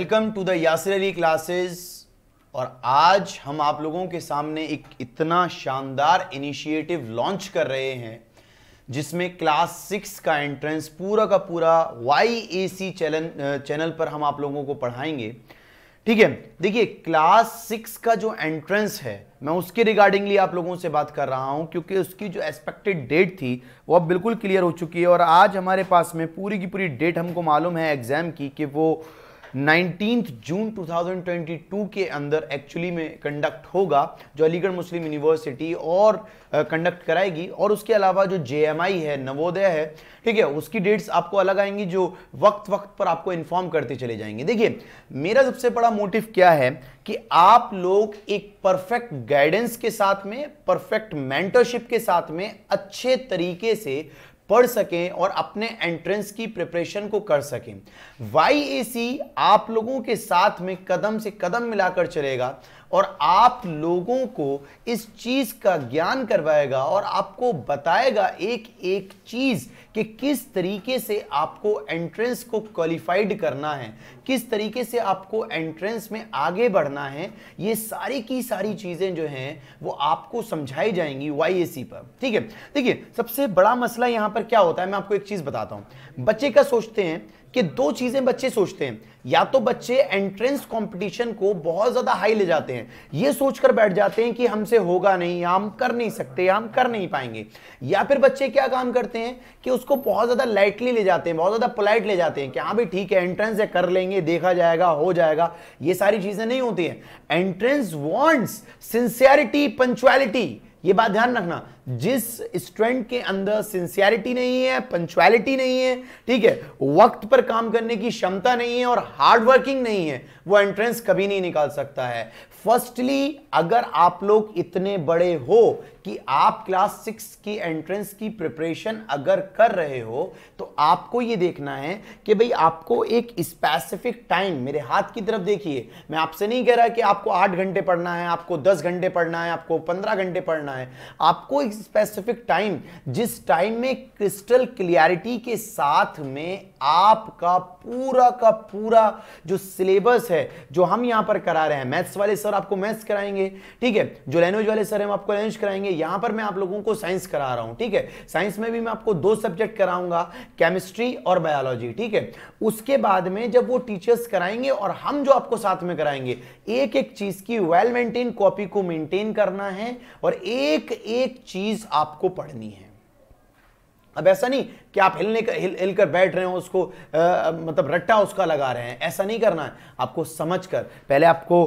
welcome to the Yasar Ali classes और आज हम आप लोगों के सामने एक इतना शानदार इनिशिएटिव लॉन्च कर रहे हैं जिसमें क्लास सिक्स का एंट्रेंस पूरा का पूरा Y A C channel channel पर हम आप लोगों को पढ़ाएंगे ठीक है देखिए क्लास सिक्स का जो एंट्रेंस है मैं उसके रिगार्डिंगली आप लोगों से बात कर रहा हूं क्योंकि उसकी जो एक्सपेक्टेड डेट थी वो अब बिल्कुल क्लियर हो चुकी है और आज हमारे पास में पूरी की पूरी डेट हमको मालूम है एग्ज़ाम की कि वो नाइनटीन जून 2022 के अंदर एक्चुअली में कंडक्ट होगा जो अलीगढ़ मुस्लिम यूनिवर्सिटी और कंडक्ट कराएगी और उसके अलावा जो जे है नवोदय है ठीक है उसकी डेट्स आपको अलग आएंगी जो वक्त वक्त पर आपको इन्फॉर्म करते चले जाएंगे देखिए मेरा सबसे बड़ा मोटिव क्या है कि आप लोग एक परफेक्ट गाइडेंस के साथ में परफेक्ट मेंटरशिप के साथ में अच्छे तरीके से पढ़ सकें और अपने एंट्रेंस की प्रिपरेशन को कर सकें वाई आप लोगों के साथ में कदम से कदम मिलाकर चलेगा और आप लोगों को इस चीज़ का ज्ञान करवाएगा और आपको बताएगा एक एक चीज़ कि किस तरीके से आपको एंट्रेंस को क्वालिफाइड करना है किस तरीके से आपको एंट्रेंस में आगे बढ़ना है ये सारी की सारी चीज़ें जो हैं वो आपको समझाई जाएंगी वाई पर ठीक है देखिए सबसे बड़ा मसला यहां पर क्या होता है मैं आपको एक चीज़ बताता हूं बच्चे क्या सोचते हैं कि दो चीजें बच्चे सोचते हैं या तो बच्चे एंट्रेंस कंपटीशन को बहुत ज्यादा हाई ले जाते हैं ये सोचकर बैठ जाते हैं कि हमसे होगा नहीं हम कर नहीं सकते हम कर नहीं पाएंगे या फिर बच्चे क्या काम करते हैं कि उसको बहुत ज्यादा लाइटली ले जाते हैं बहुत ज्यादा पोलाइट ले जाते हैं कि हाँ भाई ठीक है एंट्रेंस है कर लेंगे देखा जाएगा हो जाएगा ये सारी चीजें नहीं होती हैं एंट्रेंस वॉन्ट्स सिंसियरिटी पंचुअलिटी ये बात ध्यान रखना जिस स्टूडेंट के अंदर सिंसियरिटी नहीं है पंचुअलिटी नहीं है ठीक है वक्त पर काम करने की क्षमता नहीं है और हार्ड वर्किंग नहीं है वो एंट्रेंस कभी नहीं निकाल सकता है फर्स्टली अगर आप लोग इतने बड़े हो कि आप क्लास सिक्स की एंट्रेंस की प्रिपरेशन अगर कर रहे हो तो आपको ये देखना है कि भाई आपको एक स्पेसिफिक टाइम मेरे हाथ की तरफ देखिए मैं आपसे नहीं कह रहा कि आपको आठ घंटे पढ़ना है आपको दस घंटे पढ़ना है आपको पंद्रह घंटे पढ़ना है आपको एक स्पेसिफिक टाइम जिस टाइम में क्रिस्टल क्लियरिटी के साथ में आपका पूरा का पूरा जो सिलेबस है जो हम यहां पर करा रहे हैं मैथ्स वाले सर आपको मैथ्स कराएंगे ठीक है जो लैंग्वेज वाले सर हम आपको लैंग्वेज कराएंगे यहां पर मैं आप लोगों को साइंस करा रहा हूं ठीक है साइंस में भी मैं आपको दो सब्जेक्ट कराऊंगा केमिस्ट्री और बायोलॉजी ठीक है उसके बाद में जब वो टीचर्स कराएंगे और हम जो आपको साथ में कराएंगे एक एक चीज की वेल मेंटेन कॉपी को मेंटेन करना है और एक एक चीज आपको पढ़नी है अब ऐसा नहीं कि आप हिलने का हिल हिलकर बैठ रहे हो उसको आ, मतलब रट्टा उसका लगा रहे हैं ऐसा नहीं करना है आपको समझ कर पहले आपको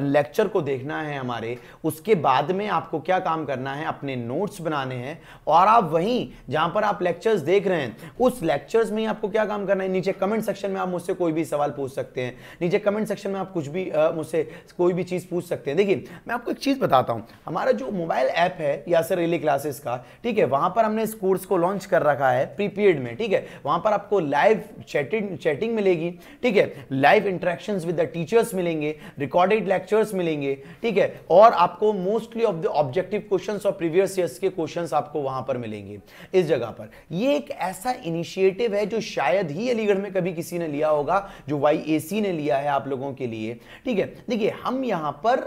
लेक्चर को देखना है हमारे उसके बाद में आपको क्या काम करना है अपने नोट्स बनाने हैं और आप वहीं जहां पर आप लेक्चर्स देख रहे हैं उस लेक्चर्स में आपको क्या काम करना है नीचे कमेंट सेक्शन में आप मुझसे कोई भी सवाल पूछ सकते हैं नीचे कमेंट सेक्शन में आप कुछ भी मुझसे कोई भी चीज़ पूछ सकते हैं देखिए मैं आपको एक चीज़ बताता हूँ हमारा जो मोबाइल ऐप है या सर क्लासेस का ठीक है वहाँ पर हमने इस कोर्स को लॉन्च कर रखा है प्रीपेड में ठीक है वहां पर आपको लाइव चैटिंग चैटिंग मिलेगी ठीक है live interaction with the teachers मिलेंगे रिकॉर्डेड लेक्चर्स मिलेंगे ठीक है और आपको mostly of the objective question और प्रीवियस ईयर्स के क्वेश्चन आपको वहां पर मिलेंगे इस जगह पर ये एक ऐसा इनिशिएटिव है जो शायद ही अलीगढ़ में कभी किसी ने लिया होगा जो वाई ने लिया है आप लोगों के लिए ठीक है देखिए हम यहां पर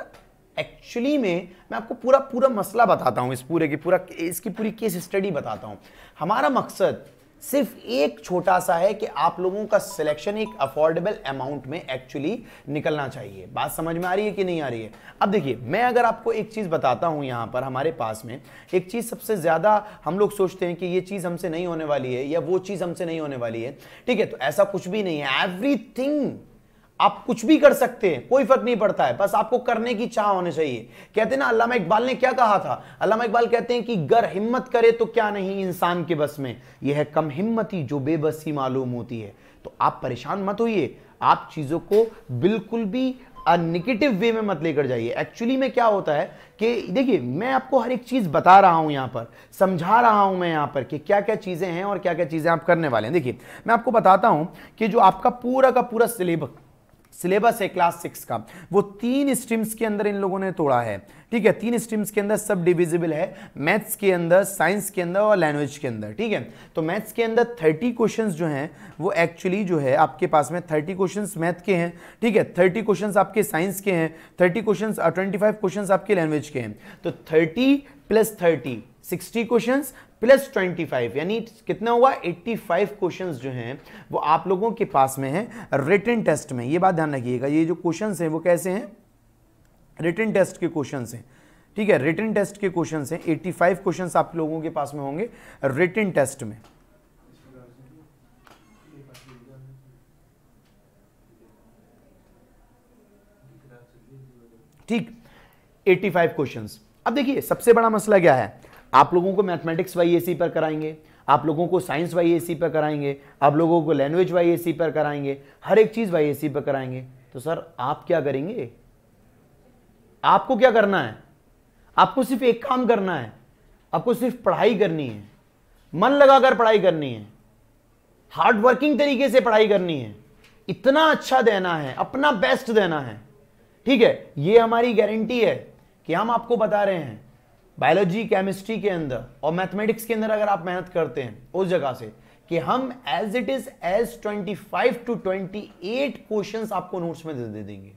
एक्चुअली में मैं आपको पूरा पूरा मसला बताता हूँ इस पूरे की पूरा इसकी पूरी केस स्टडी बताता हूँ हमारा मकसद सिर्फ एक छोटा सा है कि आप लोगों का सिलेक्शन एक अफोर्डेबल अमाउंट में एक्चुअली निकलना चाहिए बात समझ में आ रही है कि नहीं आ रही है अब देखिए मैं अगर आपको एक चीज़ बताता हूँ यहाँ पर हमारे पास में एक चीज़ सबसे ज़्यादा हम लोग सोचते हैं कि ये चीज़ हमसे नहीं होने वाली है या वो चीज़ हमसे नहीं होने वाली है ठीक है तो ऐसा कुछ भी नहीं है एवरीथिंग आप कुछ भी कर सकते हैं कोई फर्क नहीं पड़ता है बस आपको करने की चाह होनी चाहिए कहते हैं ना अल्लामा इकबाल ने क्या कहा था अल्लामा इकबाल कहते हैं कि गर हिम्मत करे तो क्या नहीं इंसान के बस में यह है कम हिम्मती जो बेबसी मालूम होती है तो आप परेशान मत होइए आप चीज़ों को बिल्कुल भी निगेटिव वे में मत लेकर जाइए एक्चुअली में क्या होता है कि देखिए मैं आपको हर एक चीज़ बता रहा हूँ यहां पर समझा रहा हूँ मैं यहाँ पर कि क्या क्या चीज़ें हैं और क्या क्या चीज़ें आप करने वाले हैं देखिए मैं आपको बताता हूँ कि जो आपका पूरा का पूरा सिलेबस सिलेबस है क्लास सिक्स का वो तीन स्ट्रीम्स के अंदर इन लोगों ने तोड़ा है ठीक है तीन स्ट्रीम्स के अंदर सब डिविजिबल है मैथ्स के अंदर साइंस के अंदर और लैंग्वेज के अंदर ठीक है तो मैथ्स के अंदर थर्टी क्वेश्चन जो हैं वो एक्चुअली जो है आपके पास में थर्टी क्वेश्चन मैथ के हैं ठीक है थर्टी क्वेश्चन आपके साइंस के हैं thirty question twenty five question आपके लैंग्वेज के हैं तो thirty plus thirty sixty questions plus 25 यानी कितना हुआ 85 क्वेश्चंस जो हैं वो आप लोगों के पास में हैं रिटर्न टेस्ट में ये बात ध्यान रखिएगा ये जो क्वेश्चंस हैं वो कैसे हैं रिटर्न टेस्ट के क्वेश्चंस हैं ठीक है रिटर्न टेस्ट के क्वेश्चंस हैं 85 क्वेश्चंस आप लोगों के पास में होंगे रिटन टेस्ट में ठीक 85 क्वेश्चंस अब देखिए सबसे बड़ा मसला क्या है आप लोगों को मैथमेटिक्स वाई ए पर कराएंगे आप लोगों को साइंस वाई ए पर कराएंगे आप लोगों को लैंग्वेज वाई ए पर कराएंगे हर एक चीज़ वाई ए पर कराएंगे तो सर आप क्या करेंगे आपको क्या करना है आपको सिर्फ एक काम करना है आपको सिर्फ पढ़ाई करनी है मन लगाकर पढ़ाई करनी है हार्ड वर्किंग तरीके से पढ़ाई करनी है इतना अच्छा देना है अपना बेस्ट देना है ठीक है ये हमारी गारंटी है कि हम आपको बता रहे हैं बायोलॉजी केमिस्ट्री के अंदर और मैथमेटिक्स के अंदर अगर आप मेहनत करते हैं उस जगह से कि हम as it is as 25 to 28 questions आपको नोट्स में दे देंगे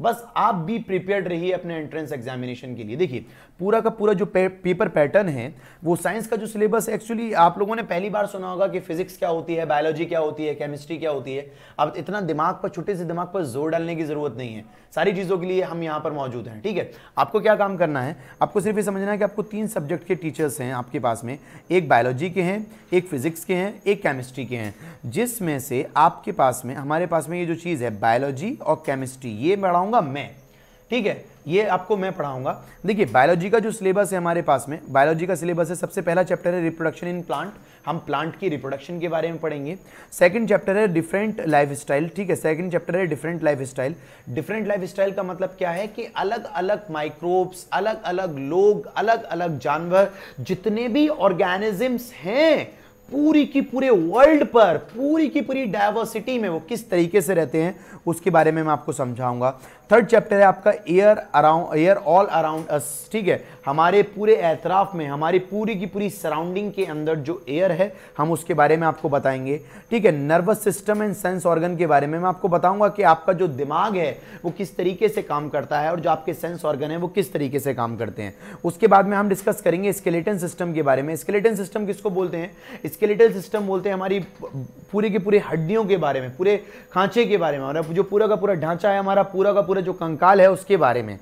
बस आप भी प्रिपेयर्ड रहिए अपने एंट्रेंस एग्जामिनेशन के लिए देखिए पूरा का पूरा जो पे, पेपर पैटर्न है वो साइंस का जो सिलेबस एक्चुअली आप लोगों ने पहली बार सुना होगा कि फिजिक्स क्या होती है बायोलॉजी क्या होती है केमिस्ट्री क्या होती है अब इतना दिमाग पर छोटे से दिमाग पर जोर डालने की ज़रूरत नहीं है सारी चीज़ों के लिए हम यहाँ पर मौजूद हैं ठीक है आपको क्या काम करना है आपको सिर्फ ये समझना है कि आपको तीन सब्जेक्ट के टीचर्स हैं आपके पास में एक बायोलॉजी के हैं एक फिजिक्स के हैं एक केमिस्ट्री के हैं जिसमें से आपके पास में हमारे पास में ये जो चीज़ है बायोलॉजी और केमिस्ट्री ये पढ़ाऊँगा मैं ठीक है ये आपको मैं पढ़ाऊंगा देखिए बायोलॉजी का जो सिलेबस है हमारे पास में बायोलॉजी का सिलेबस है सबसे पहला चैप्टर है रिप्रोडक्शन इन प्लांट हम प्लांट की रिप्रोडक्शन के बारे में पढ़ेंगे सेकंड चैप्टर है डिफरेंट लाइफ स्टाइल ठीक है सेकंड चैप्टर है different life style different life style का मतलब क्या है कि अलग अलग माइक्रोब्स अलग अलग लोग अलग अलग जानवर जितने भी ऑर्गेनिजम्स हैं पूरी की पूरे वर्ल्ड पर पूरी की पूरी डायवर्सिटी में वो किस तरीके से रहते हैं उसके बारे में मैं आपको समझाऊंगा थर्ड चैप्टर है आपका air around air all around us ठीक है हमारे पूरे एतराफ़ में हमारी पूरी की पूरी सराउंडिंग के अंदर जो एयर है हम उसके बारे में आपको बताएंगे ठीक है nervous system and sense organ के बारे में मैं आपको बताऊंगा कि आपका जो दिमाग है वो किस तरीके से काम करता है और जो आपके सेंस ऑर्गन है वो किस तरीके से काम करते हैं उसके बाद में हम डिस्कस करेंगे स्केलेटन सिस्टम के बारे में स्केलेटन सिस्टम किसको बोलते हैं स्केलेटन सिस्टम बोलते हैं हमारी पूरी की पूरी हड्डियों के बारे में पूरे खांचे के बारे में और जो पूरा का पूरा ढांचा है हमारा पूरा का पूरा जो कंकाल है उसके बारे में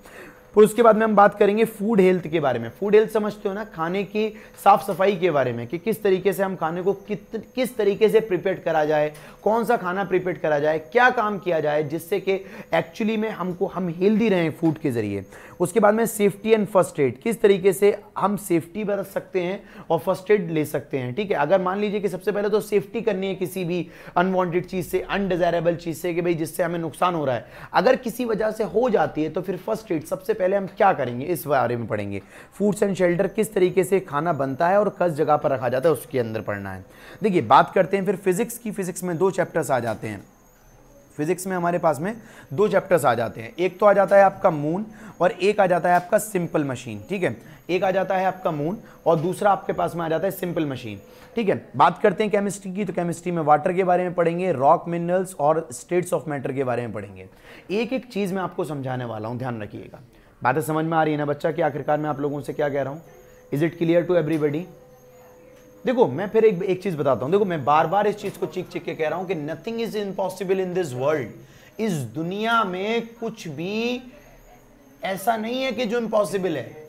फिर उसके बाद में हम बात करेंगे फूड हेल्थ के बारे में फूड हेल्थ समझते हो ना खाने की साफ सफाई के बारे में कि किस तरीके से हम खाने को कित किस तरीके से प्रिपेयर करा जाए कौन सा खाना प्रिपेयर करा जाए क्या काम किया जाए जिससे कि एक्चुअली में हमको हम हेल्दी रहें फूड के ज़रिए उसके बाद में सेफ्टी एंड फर्स्ट एड किस तरीके से हम सेफ्टी बरत सकते हैं और फर्स्ट एड ले सकते हैं ठीक है अगर मान लीजिए कि सबसे पहले तो सेफ्टी करनी है किसी भी अनवांटेड चीज़ से अनडिजायरेबल चीज़ से कि भाई जिससे हमें नुकसान हो रहा है अगर किसी वजह से हो जाती है तो फिर फर्स्ट एड सबसे पहले पहले हम क्या करेंगे इस बारे में पढ़ेंगे फूड्स एंड शेल्टर किस तरीके से खाना बनता है और किस जगह पर रखा जाता है उसके अंदर पढ़ना है देखिए बात करते हैं फिर फिज़िक्स की फिज़िक्स में दो चैप्टर्स आ जाते हैं फिजिक्स में हमारे पास में दो चैप्टर्स आ जाते हैं एक तो आ जाता है आपका मून और एक आ जाता है आपका सिंपल मशीन ठीक है एक आ जाता है आपका मून और दूसरा आपके पास में आ जाता है सिंपल मशीन ठीक है बात करते हैं केमिस्ट्री की तो केमिस्ट्री में वाटर के बारे में पढ़ेंगे रॉक मिनरल्स और स्टेट्स ऑफ मैटर के बारे में पढ़ेंगे एक एक चीज़ मैं आपको समझाने वाला हूं ध्यान रखिएगा बातें समझ में आ रही है ना बच्चा कि आखिरकार मैं आप लोगों से क्या कह रहा हूँ is it clear to everybody देखो मैं फिर एक एक चीज़ बताता हूँ देखो मैं बार बार इस चीज़ को चीख चीख के कह रहा हूँ कि nothing is impossible in this world इस दुनिया में कुछ भी ऐसा नहीं है कि जो इम्पॉसिबल है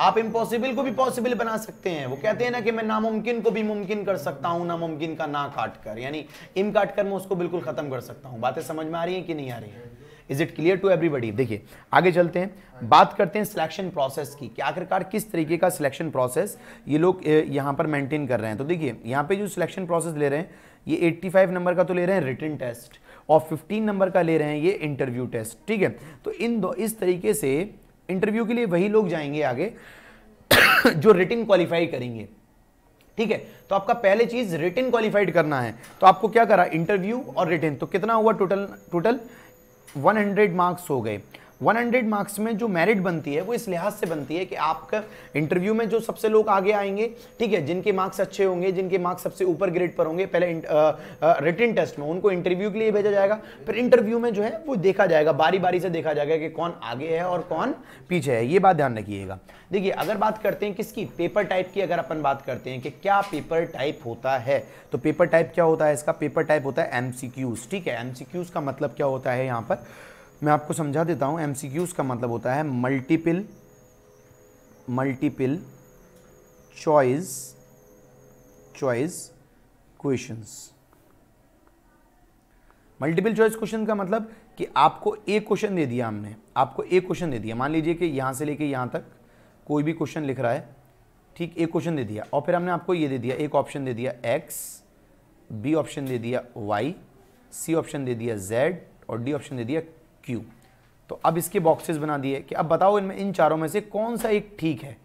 आप इम्पॉसिबल को भी पॉसिबल बना सकते हैं वो कहते हैं ना कि मैं नामुमकिन को भी मुमकिन कर सकता हूं नामुमकिन का ना काट कर यानी इम काट कर मैं उसको बिल्कुल खत्म कर सकता हूँ बातें समझ में आ रही है कि नहीं आ रही है is it clear to everybody देखिए आगे चलते हैं बात करते हैं सिलेक्शन प्रोसेस की कि आखिरकार किस तरीके का सिलेक्शन प्रोसेस ये लोग यहाँ पर मेंटेन कर रहे हैं तो देखिए यहाँ पे जो सिलेक्शन प्रोसेस ले रहे हैं ये 85 नंबर का तो ले रहे हैं रिटर्न टेस्ट और 15 नंबर का ले रहे हैं ये इंटरव्यू टेस्ट ठीक है तो इन दो इस तरीके से इंटरव्यू के लिए वही लोग जाएंगे आगे जो रिटर्न क्वालिफाई करेंगे ठीक है तो आपका पहले चीज रिटर्न क्वालिफाइड करना है तो आपको क्या करा इंटरव्यू और रिटर्न तो कितना हुआ टोटल टोटल 100 मार्क्स हो गए 100 मार्क्स में जो मेरिट बनती है वो इस लिहाज से बनती है कि आपका इंटरव्यू में जो सबसे लोग आगे आएंगे ठीक है जिनके मार्क्स अच्छे होंगे जिनके मार्क्स सबसे ऊपर ग्रेड पर होंगे पहले रिटर्न टेस्ट में उनको इंटरव्यू के लिए भेजा जाएगा फिर इंटरव्यू में जो है वो देखा जाएगा बारी बारी से देखा जाएगा कि कौन आगे है और कौन पीछे है ये बात ध्यान रखिएगा देखिए अगर बात करते हैं किसकी पेपर टाइप की अगर अपन बात करते हैं कि क्या पेपर टाइप होता है तो पेपर टाइप क्या होता है इसका पेपर टाइप होता है एमसीक्यूज ठीक है एमसीक्यूज का मतलब क्या होता है यहाँ पर मैं आपको समझा देता हूं एम का मतलब होता है multiple multiple choice choice questions multiple choice question का मतलब कि आपको एक क्वेश्चन दे दिया हमने आपको एक क्वेश्चन दे दिया मान लीजिए कि यहां से लेके यहां तक कोई भी क्वेश्चन लिख रहा है ठीक एक क्वेश्चन दे दिया और फिर हमने आपको ये दे दिया एक ऑप्शन दे दिया एक्स बी ऑप्शन दे दिया वाई सी ऑप्शन दे दिया जेड और डी ऑप्शन दे दिया क्यू तो अब इसके बॉक्सेस बना दिए कि अब बताओ इनमें इन चारों में से कौन सा एक ठीक है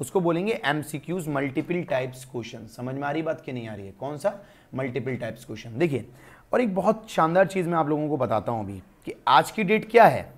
उसको बोलेंगे M C Qs multiple types question समझ में आ रही बात कि नहीं आ रही है कौन सा मल्टीपल टाइप्स क्वेश्चन देखिए और एक बहुत शानदार चीज़ मैं आप लोगों को बताता हूं अभी कि आज की डेट क्या है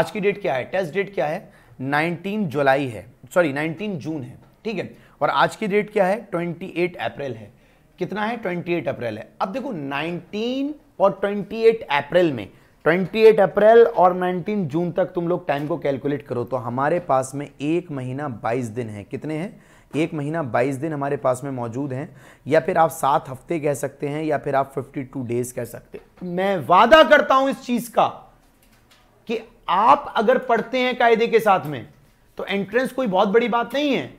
आज की डेट क्या है टेस्ट डेट क्या है 19 जुलाई है सॉरी 19 जून है ठीक है और आज की डेट क्या है 28 अप्रैल है कितना है 28 अप्रैल है अब देखो 19 और 28 अप्रैल में 28 अप्रैल और 19 जून तक तुम लोग टाइम को कैलकुलेट करो तो हमारे पास में एक महीना 22 दिन है कितने हैं एक महीना 22 दिन हमारे पास में मौजूद हैं या फिर आप सात हफ्ते कह सकते हैं या फिर आप 52 डेज कह सकते हैं मैं वादा करता हूं इस चीज का कि आप अगर पढ़ते हैं कायदे के साथ में तो एंट्रेंस कोई बहुत बड़ी बात नहीं है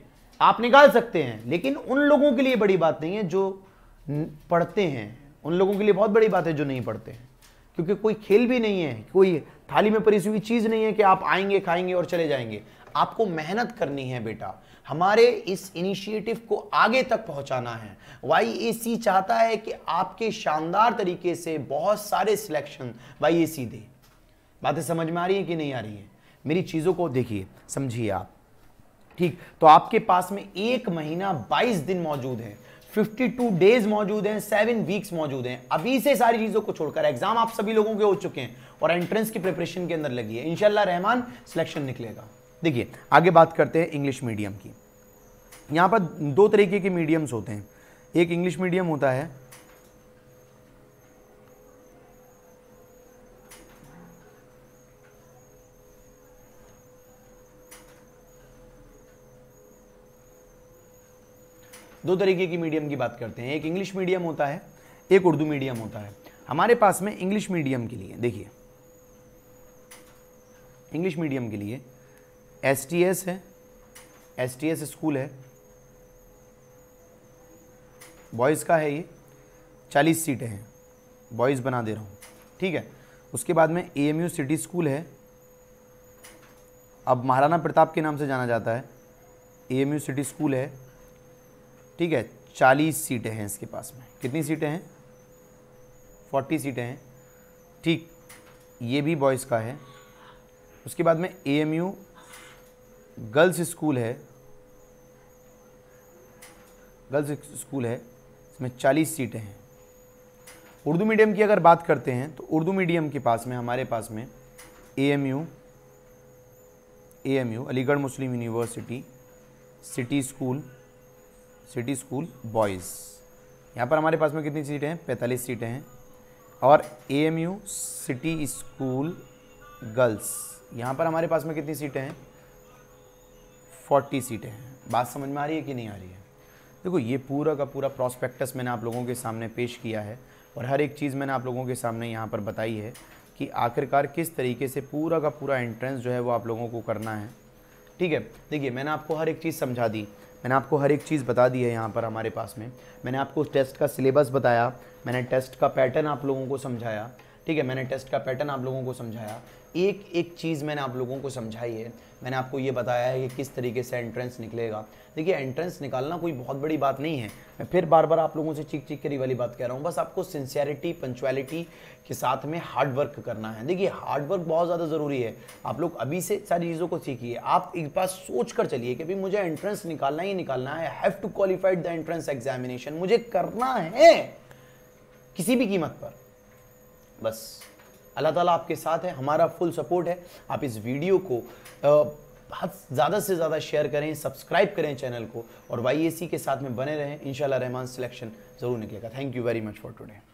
आप निकाल सकते हैं लेकिन उन लोगों के लिए बड़ी बात नहीं है जो पढ़ते हैं उन लोगों के लिए बहुत बड़ी बात है जो नहीं पढ़ते हैं क्योंकि कोई खेल भी नहीं है कोई थाली में परी हुई चीज़ नहीं है कि आप आएंगे खाएंगे और चले जाएंगे आपको मेहनत करनी है बेटा हमारे इस इनिशिएटिव को आगे तक पहुंचाना है वाई चाहता है कि आपके शानदार तरीके से बहुत सारे सिलेक्शन वाई दे बातें समझ में आ रही है कि नहीं आ रही है मेरी चीज़ों को देखिए समझिए आप ठीक तो आपके पास में एक महीना 22 दिन मौजूद है 52 डेज मौजूद हैं सेवन वीक्स मौजूद हैं अभी से सारी चीज़ों को छोड़कर एग्जाम आप सभी लोगों के हो चुके हैं और एंट्रेंस की प्रिपरेशन के अंदर लगी है इनशाला रहमान सिलेक्शन निकलेगा देखिए आगे बात करते हैं इंग्लिश मीडियम की यहाँ पर दो तरीके के मीडियम्स होते हैं एक इंग्लिश मीडियम होता है दो तरीके की मीडियम की बात करते हैं एक इंग्लिश मीडियम होता है एक उर्दू मीडियम होता है हमारे पास में इंग्लिश मीडियम के लिए देखिए इंग्लिश मीडियम के लिए एस टी एस है एस टी एस स्कूल है बॉयज़ का है ये चालीस सीटें हैं बॉयज़ बना दे रहा हूँ ठीक है उसके बाद में A M U city school है अब महाराणा प्रताप के नाम से जाना जाता है A M U city school है ठीक है चालीस सीटें हैं इसके पास में कितनी सीटें हैं फोर्टी सीटें हैं ठीक ये भी बॉयज़ का है उसके बाद में ए गर्ल्स स्कूल है गर्ल्स स्कूल है इसमें चालीस सीटें हैं उर्दू मीडियम की अगर बात करते हैं तो उर्दू मीडियम के पास में हमारे पास में M U M U Aligarh Muslim University city school city school boys यहाँ पर हमारे पास में कितनी सीटें हैं पैंतालीस सीटें हैं और A M U city school girls यहाँ पर हमारे पास में कितनी सीटें हैं फोर्टी सीटें हैं बात समझ में आ रही है कि नहीं आ रही है देखो ये पूरा का पूरा प्रॉस्पेक्टस मैंने आप लोगों के सामने पेश किया है और हर एक चीज़ मैंने आप लोगों के सामने यहाँ पर बताई है कि आखिरकार किस तरीके से पूरा का पूरा एंट्रेंस जो है वो आप लोगों को करना है ठीक है देखिए मैंने आपको हर एक चीज़ समझा दी मैंने आपको हर एक चीज़ बता दी है यहाँ पर हमारे पास में मैंने आपको टेस्ट का सिलेबस बताया मैंने टेस्ट का पैटर्न आप लोगों को समझाया ठीक है मैंने टेस्ट का पैटर्न आप लोगों को समझाया एक एक चीज़ मैंने आप लोगों को समझाई है मैंने आपको ये बताया है कि किस तरीके से एंट्रेंस निकलेगा देखिए एंट्रेंस निकालना कोई बहुत बड़ी बात नहीं है मैं फिर बार बार आप लोगों से चीख चीख करी वाली बात कह रहा हूँ बस आपको सिंसियरिटी पंचुअलिटी के साथ में हार्डवर्क करना है देखिए हार्डवर्क बहुत ज़्यादा ज़रूरी है आप लोग अभी से सारी चीज़ों को सीखिए आप एक बार सोच कर चलिए कि भाई मुझे एंट्रेंस निकालना ही निकालना है have to qualified the entrance examination मुझे करना है किसी भी कीमत पर बस अल्लाह ताला आपके साथ है हमारा फुल सपोर्ट है आप इस वीडियो को बहुत ज़्यादा से ज़्यादा शेयर करें सब्सक्राइब करें चैनल को और वाई के साथ में बने रहें इन रहमान सिलेक्शन ज़रूर निकलेगा thank you very much for today